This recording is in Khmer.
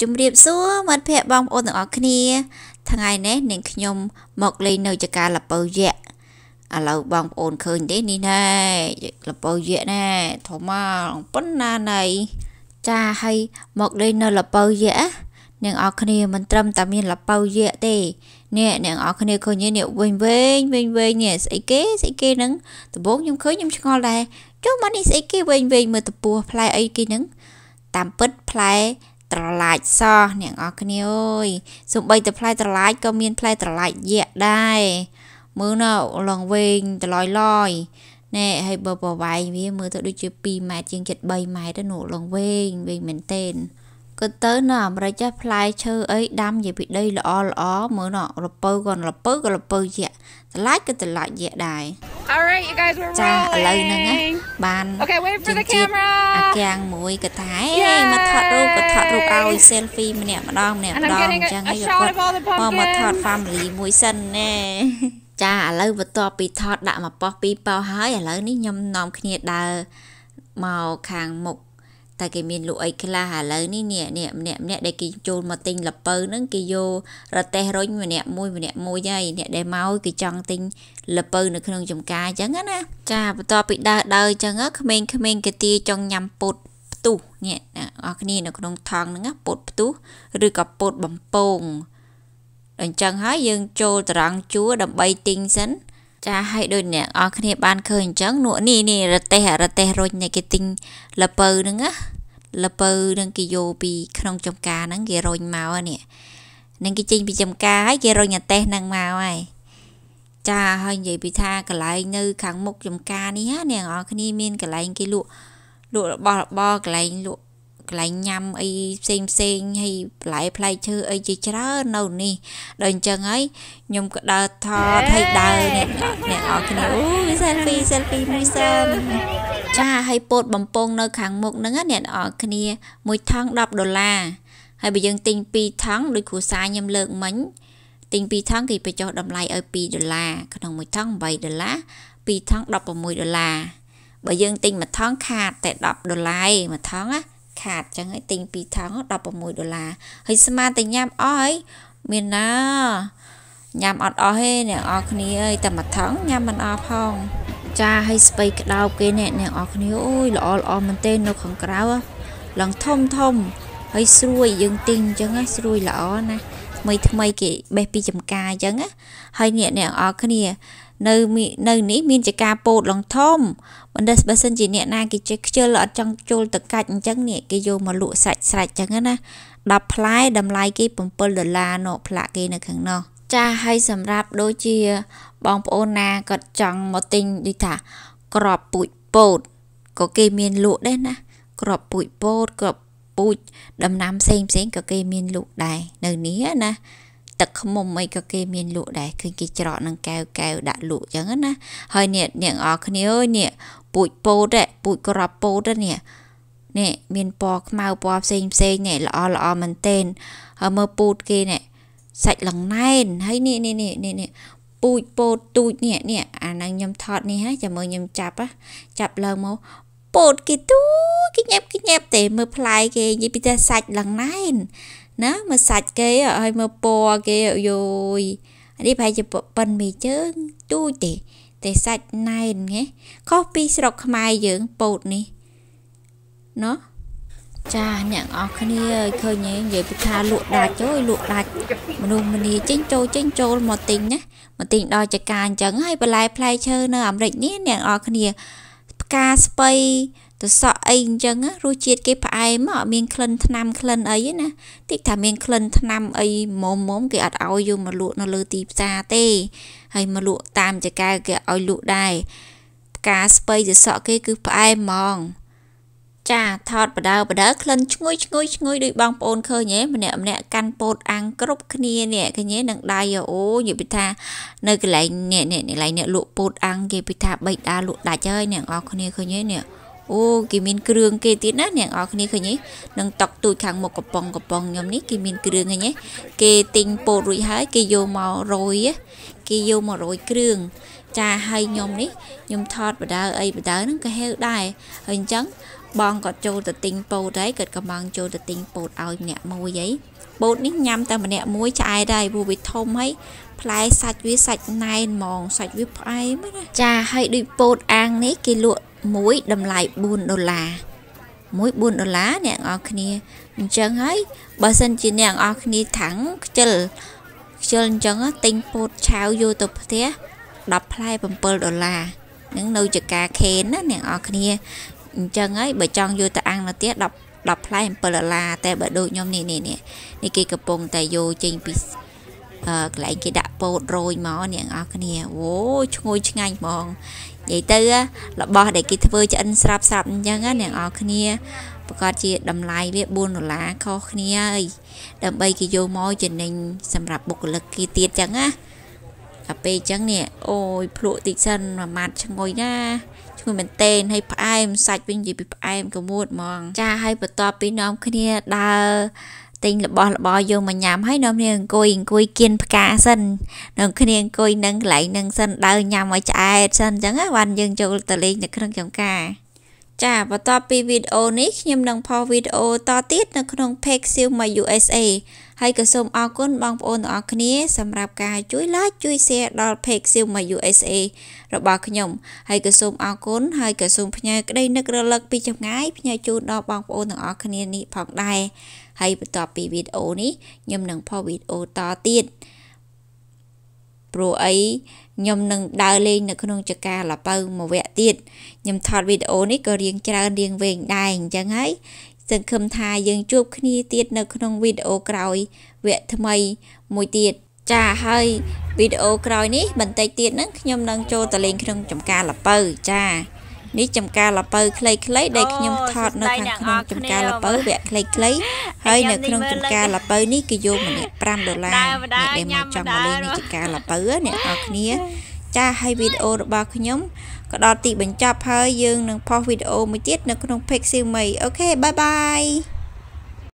ជម្រាបសួរមិត្តភ័ក្តិបងប្អូនទាំងអស់គ្នាថ្ងៃនេះនាងខ្ញុំមកលេងនៅចការលពៅយៈឥឡូវបងប្អូនឃើញទេនេះណែលពៅយៈណែធំមកប៉ុណ្ណាណៃចាហើយមកលេងនៅលពៅយៈនាងអស់គ្នាមិនត្រឹមតែមានលពៅយៈទេនេះអ្នកនរគ្នាឃើញនេះវិញវិញវិញវិញនេះស្អីគេស្អីគេហ្នឹងដំបូងខ្ញុំឃើញខ្ញុំឆ្ងល់ដែរចុះមកនេះស្អីគេវិញវិញមើលតពោះផ្លែអីគេហ្នឹងតាមពិតផ្លែត្រឡាចសោះអ្នកនរគ្នាអើយសំបីតែផ្លែត្រឡាចក៏មានផ្លែត្រឡាចយៈដែរមើលនៅឡងវែងត្រឡយឡយណែហើយបើប្រវែងវាមើលទៅដូចជា2ម៉ែត្រជាង7ម៉ែត្រទៅនោះឡងវែងវែងមែនទែនគិតទៅនៅអាមេរិកផ្លែឈើអីដាំជាពីដីល្អល្អមើលណរពៅក៏រពៅក៏រពៅជាតម្លាយក៏តម្លាយជាដែរ All right you guys were ចាឥឡូវហ្នឹងណាបានជិះជាតិអាកាំងមួយកថាហេមកថតរូបក៏ថតរូបឲ្យ selfie ម្នាក់ម្ដងម្នាក់ម្ដងអញ្ចឹងឲ្យគាត់មកមកថត family មួយសិនណែចាឥឡូវបន្ទាប់ពីថតដាក់មកប៉ោះពីប៉ោះហើយឥឡូវនេះខ្ញុំនាំគ្នាដើរមកខាងមុខតែគេមានលក់អីខ្លះឥឡូវនេះនេះនេះម្នាក់ម្នាក់ដែលគេចូលមកទិញលពៅហ្នឹងគេយករទេះរុញម្នាក់មួយម្នាក់មួយហើយអ្នកដែលមកគេចង់ទិញលពៅនៅក្នុងចំការអញ្ចឹងណាចាបន្ទាប់ពីដើរដើរអញ្ចឹងក្មេងៗគេទាចង់ញ៉ាំពុតផ្ទុះនេះអ្នកនរគ្នានៅក្នុងថងហ្នឹងពុតផ្ទុះឬក៏ពុតបំពងអញ្ចឹងហើយយើងចូលត្រង់ជួរដើម្បីទិញសិនចាហើយដូចអ្នកអរគ្នាបានឃើញអញ្ចឹងនោះនេះនេះរទេសរទេសរុញគេទិញលពៅហ្នឹងណាលពៅនឹងគេយកពី ក្នុងចំការហ្នឹងគេរុញមកនេះនឹងគេចេញពីចំការហើយគេរុញអាទេសហ្នឹងមកហើយចាហើយនិយាយពីថាកន្លែងនៅខាងមុខចំការនេះណាអ្នកនរគ្នាមានកន្លែងគេលក់លក់របស់របរកន្លែងលក់កន្លែងញ៉ាំអីផ្សេងផ្សេងហើយបន្លែផ្លែឈើអីជាច្រើននៅនេះដល់អញ្ចឹងហើយខ្ញុំក៏ដើរថតហើយដើរអ្នកអ្នកអរគ្នាអូ selfie selfie មួយសិនចាហើយពោតបំពងនៅខាងមុខហ្នឹងអ្នកអរគ្នាមួយថង់10ដុល្លារហើយបើយើងទិញ2ថង់ដូចគ្រួសារខ្ញុំលើកមិញទិញ2ថង់គេបញ្ចុះតម្លៃឲ្យ2ដុល្លារក្នុងមួយថង់8ដុល្លារ2ថង់16ដុល្លារបើយើងទិញមួយថង់ខាតតែ10ដុល្លារឯងមួយថង់ណាខាតចឹងហើយទិញ2ថង16ដុល្លារហើយស្មានតែញ៉ាំអស់ហើយមានណាញ៉ាំអត់អស់ទេអ្នកអរគ្នាអើយតែមួយថងញ៉ាំមិនអស់ផង ចាហើយស្បៃក្តោបគេអ្នកអ្នកអរគ្នាអូយល្អល្អមែនទេនៅខាងក្រៅឡើងធំធំ ហើយស្រួយយើងទិញអញ្ចឹងស្រួយល្អណាថ្មីថ្មីគេបេះពីចំការអញ្ចឹងហើយអ្នកអ្នកអរគ្នានៅនៅនេះមានជាការពោតឡងធំបណ្ដិសបើសិនជាអ្នកណាគេចេះខ្ជិលអត់ចង់ចូលទៅកាច់អញ្ចឹងនេះគេយកមកលក់សាច់ស្រាច់អញ្ចឹងណា10ផ្លែតម្លៃគេ7ដុល្លារណោផ្លាក់គេ នៅខាងនោះចាហើយសម្រាប់ដូចជា បងប្អូនណាគាត់ចង់មកទិញដូចថា ក្របពូជពោតក៏គេមានលក់ដែរណា ក្របពូជពោតក្របពូជដំណាំផ្សេងផ្សេងក៏គេមានលក់ដែរនៅនេះណាទឹកខ្មុំអីក៏គេមានលក់ដែរឃើញគេច្រកនឹងកែវកែវដាក់លក់អញ្ចឹងណាហើយអ្នកអ្នកអរគ្នាអើយនេះពូជពោតឯពូជក្របពោតនេះនេះមានពណ៌ខ្មៅពណ៌ផ្សេងផ្សេងនេះល្អល្អមែនទែនហើយមើលពូជគេនេះសាច់លង្ណែនហើយនេះនេះនេះនេះពូជពោតទូចនេះនេះអាហ្នឹងខ្ញុំថតនេះហ่าចាំមើលខ្ញុំចាប់ចាប់ឡើងមកពោតគេទូគេញ៉ាប់គេញ៉ាប់ទេមើលផ្លែគេនិយាយពីតែសាច់លង្ណែនណាមើលសាច់គេឲ្យមើលពណ៌គេយូយនេះប្រហែលជាប៉ិនមីជើងទូចទេតែសាច់ណែនហ៎ខុសពីស្រុកខ្មែរយើងពោតនេះណោះចាអ្នកអរគ្នាឃើញទេនិយាយពីថាលក់ដាច់ចូលលក់ដាច់មនុស្សម្នាចេញចូលចេញចូលមកទិញណាមកទិញដល់ចកាអញ្ចឹងហើយបន្លែផ្លែឈើនៅអាមេរិកនេះអ្នកអរគ្នាផ្កាស្ពៃទៅសក់អីអញ្ចឹងរសជាតិគេផ្អែមអត់មានក្លិនថ្នាំក្លិនអីណាតិចថាមានក្លិនថ្នាំអីមុំមុំគេអត់ឲ្យយកមកលក់នៅលើទីផ្សារទេហើយមកលក់តាមចកែគេឲ្យលក់ដែរផ្កាស្ពៃទៅសក់គេគឺផ្អែមហ្មង ចាថតបដៅបដៅក្លិនឈ្ងុយឈ្ងុយឈ្ងុយដោយបងប្អូនឃើញហ៎ម្នាក់ម្នាក់កាន់ពោតអាំងគ្រប់គ្នានេះឃើញនឹងដៃអូនិយាយពីថានៅកន្លែងនេះនេះកន្លែងនេះលក់ពោតអាំងនិយាយពីថាបៃតាលក់ដាច់ហើយអ្នកអរគ្នាឃើញនេះអូគេមានគ្រឿងគេទៀតណាអ្នកនរគ្នាឃើញទេនឹងតុកទូចខាងមុខកំប៉ុងកំប៉ុងខ្ញុំនេះគេមានគ្រឿងឃើញទេគេទិញពោតរួចហើយគេយកមករយគេយកមករយគ្រឿងចាហើយខ្ញុំនេះខ្ញុំថតបដើអីបដើហ្នឹងក៏ហេវដែរហើយអញ្ចឹងបងគាត់ចូលទៅទិញពោតហើយគាត់កំងចូលទៅទិញពោតឲ្យម្នាក់មួយអីពោតនេះញ៉ាំតែម្នាក់មួយឆ្អែតដែរព្រោះវាធំហើយផ្លែសាច់វាសាច់ណែនហ្មងសាច់វាផ្អែមណាចាហើយដូចពោតអាងនេះគេលក់មួយតម្លៃ4ដុល្លារមួយ4ដុល្លារអ្នកនរគ្នាអញ្ចឹងហើយបើសិនជាអ្នកនរគ្នាថាំងខ្ជិលខ្ជិលអញ្ចឹងទិញពោតឆាវយកទៅផ្ទះ10ផ្លែ7ដុល្លារនឹងនៅជាការខេនណាអ្នកនរគ្នាអញ្ចឹងហើយបើចង់យកទៅអាំងនៅផ្ទះ10 10ផ្លែ7ដុល្លារតែបើដូចខ្ញុំនេះនេះនេះគេកំពុងតែយកចេញពីអឺកន្លែងគេដាក់ពោតរោយមកអ្នកនរគ្នាអូឈ្ងុយឆ្ងាញ់ហ្មងនិយាយទៅរបស់ដែលគេធ្វើឆ្អិនស្រាប់ស្រាប់អញ្ចឹងណាអ្នកអរគ្នាប្រកាសជាតម្លៃវា4ដុល្លារខុសគ្នាហើយដើម្បីគេយកមកចំណេញសម្រាប់បុគ្គលិកគេទៀតចឹងណាដល់ពេលចឹងនេះអូយភ្លក់តិចសិនមួយម៉ាត់ឈ្ងុយណាឈ្ងុយមែនទេហើយផ្អែមសាច់វិញនិយាយពីផ្អែមក្មួតហ្មង ចាហើយបន្ទាប់ពីនាំគ្នាដើរទិញរបស់របរយកមកញ៉ាំហើយនាំគ្នាអង្គុយអង្គុយគៀនផ្កាសិននាំគ្នាអង្គុយនឹងកន្លែងនឹងសិនដើរញ៉ាំឲ្យឆ្អែតសិនអញ្ចឹងបានយើងចូលទៅលេងនៅក្នុងចំការចាបន្ទាប់ពីវីដេអូនេះខ្ញុំនឹងផុសវីដេអូតទៀតនៅក្នុង Page សៀវមក USA ហើយក៏សូមអរគុណបងប្អូនទាំងអស់គ្នាសម្រាប់ការជួយ Like ជួយ Share ដល់ Page សៀវមក USA របស់ខ្ញុំហើយក៏សូមអរគុណហើយក៏សូមផ្ញើក្តីនឹករលឹកពីចម្ងាយផ្ញើជូនដល់បងប្អូនទាំងអស់គ្នានេះផងដែរហើយបន្ទាប់ពីវីដេអូនេះខ្ញុំនឹងផុសវីដេអូតទៀតព្រោះអីខ្ញុំនឹងដើរលេងនៅក្នុងចការលពៅមួយវគ្គទៀតខ្ញុំថតវីដេអូនេះក៏រៀងច្រើនរៀងវែងដែរអញ្ចឹងហើយសង្ឃឹមថាយើងជួបគ្នាទៀតនៅ ក្នុងវីដេអូក្រោយវគ្គថ្មីមួយទៀតចាហើយវីដេអូក្រោយនេះបន្តិចទៀតហ្នឹងខ្ញុំនឹងចូលទៅលេងក្នុងចំការលពៅចានេះចំការលពៅខ្លីៗដែលខ្ញុំថត នៅខាងក្នុងចំការលពៅវគ្គខ្លីៗហើយនៅក្នុងចំការលពៅនេះគឺយកម្នាក់5ដុល្លារអ្នកដែលមកចង់មកលេងនេះចំការលពៅអ្នកនរគ្នាចាឲ្យវីដេអូរបស់ខ្ញុំក៏ដល់ទីបញ្ចប់ហើយយើងនឹងផុសវីដេអូមួយទៀតនៅក្នុង Pixie May អូខេបាយបាយ